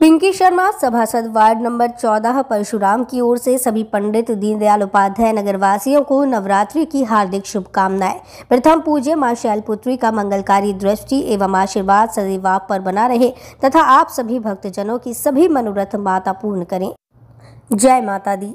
पिंकी शर्मा सभासद ward number चौदह परशुराम की ओर से सभी पंडित दीनदयाल उपाध्याय नगरवासियों को नवरात्रि की हार्दिक शुभकामनाएं प्रथम पूज्य माँ शैलपुत्री का मंगलकारी दृष्टि एवं आशीर्वाद सदैव आप पर बना रहे तथा आप सभी भक्तजनों की सभी मनोरथ माता पूर्ण करें जय माता दी